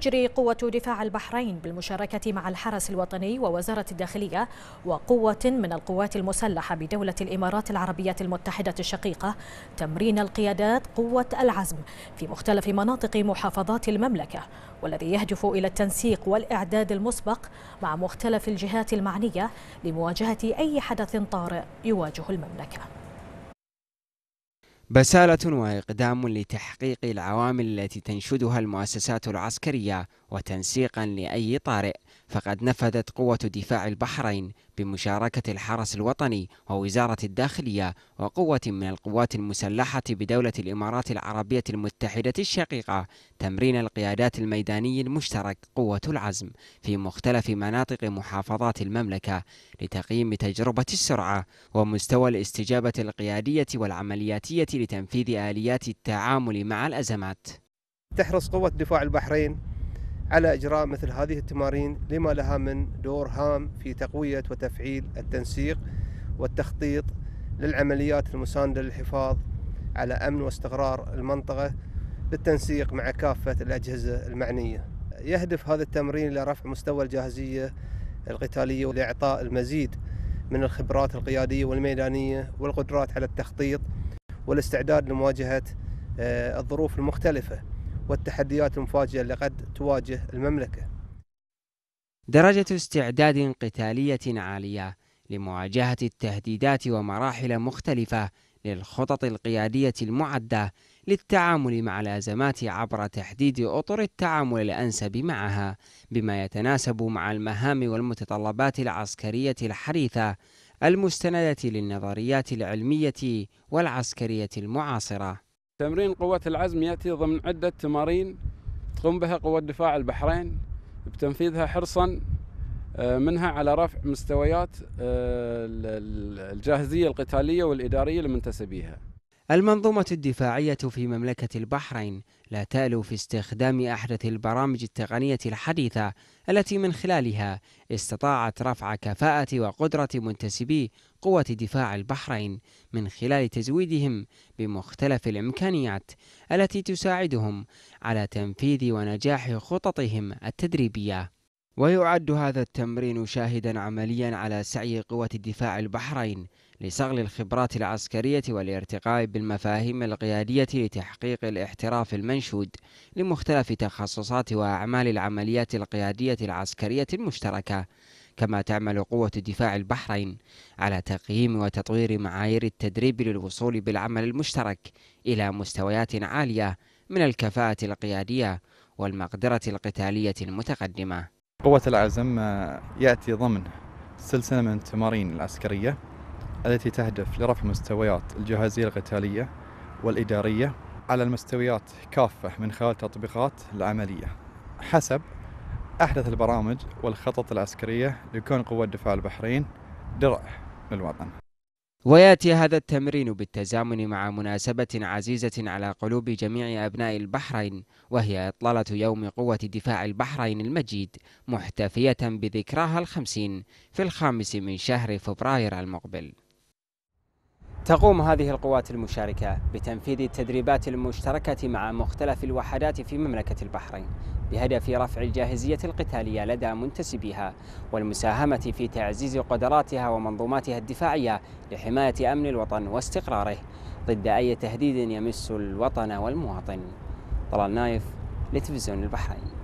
تجري قوة دفاع البحرين بالمشاركة مع الحرس الوطني ووزارة الداخلية وقوة من القوات المسلحة بدولة الإمارات العربية المتحدة الشقيقة تمرين القيادات قوة العزم في مختلف مناطق محافظات المملكة والذي يهدف إلى التنسيق والإعداد المسبق مع مختلف الجهات المعنية لمواجهة أي حدث طارئ يواجه المملكة بسالة وإقدام لتحقيق العوامل التي تنشدها المؤسسات العسكرية وتنسيقا لأي طارئ فقد نفذت قوة دفاع البحرين بمشاركة الحرس الوطني ووزارة الداخلية وقوة من القوات المسلحة بدولة الإمارات العربية المتحدة الشقيقة تمرين القيادات الميداني المشترك قوة العزم في مختلف مناطق محافظات المملكة لتقييم تجربة السرعة ومستوى الاستجابة القيادية والعملياتية لتنفيذ آليات التعامل مع الأزمات تحرص قوة دفاع البحرين على إجراء مثل هذه التمارين لما لها من دور هام في تقوية وتفعيل التنسيق والتخطيط للعمليات المساندة للحفاظ على أمن واستقرار المنطقة بالتنسيق مع كافة الأجهزة المعنية يهدف هذا التمرين إلى رفع مستوى الجاهزية القتالية ولإعطاء المزيد من الخبرات القيادية والميدانية والقدرات على التخطيط والاستعداد لمواجهة آه، الظروف المختلفة والتحديات المفاجئة اللي قد تواجه المملكة درجة استعداد قتالية عالية لمواجهة التهديدات ومراحل مختلفة للخطط القيادية المعدة للتعامل مع الأزمات عبر تحديد أطر التعامل الأنسب معها بما يتناسب مع المهام والمتطلبات العسكرية الحديثة المستندة للنظريات العلمية والعسكرية المعاصرة تمرين قوة العزم يأتي ضمن عدة تمارين تقوم بها قوة دفاع البحرين بتنفيذها حرصا آه، منها على رفع مستويات آه، الجاهزية القتالية والإدارية لمنتسبيها المنظومة الدفاعية في مملكة البحرين لا تألو في استخدام أحدث البرامج التقنية الحديثة التي من خلالها استطاعت رفع كفاءة وقدرة منتسبي قوة دفاع البحرين من خلال تزويدهم بمختلف الإمكانيات التي تساعدهم على تنفيذ ونجاح خططهم التدريبية ويعد هذا التمرين شاهدا عمليا على سعي قوة الدفاع البحرين لصغل الخبرات العسكرية والارتقاء بالمفاهيم القيادية لتحقيق الاحتراف المنشود لمختلف تخصصات وأعمال العمليات القيادية العسكرية المشتركة كما تعمل قوة الدفاع البحرين على تقييم وتطوير معايير التدريب للوصول بالعمل المشترك إلى مستويات عالية من الكفاءة القيادية والمقدرة القتالية المتقدمة قوة العزم آه، يأتي ضمن سلسلة من التمارين العسكرية التي تهدف لرفع مستويات الجاهزية القتالية والإدارية على المستويات كافة من خلال تطبيقات العملية حسب أحدث البرامج والخطط العسكرية لكون قوة دفاع البحرين درع للوطن وياتي هذا التمرين بالتزامن مع مناسبه عزيزه على قلوب جميع ابناء البحرين وهي اطلاله يوم قوه دفاع البحرين المجيد محتفيه بذكراها الخمسين في الخامس من شهر فبراير المقبل تقوم هذه القوات المشاركة بتنفيذ التدريبات المشتركة مع مختلف الوحدات في مملكة البحرين بهدف رفع الجاهزية القتالية لدى منتسبيها والمساهمة في تعزيز قدراتها ومنظوماتها الدفاعية لحماية أمن الوطن واستقراره ضد أي تهديد يمس الوطن والمواطن طلال نايف لتلفزيون البحرين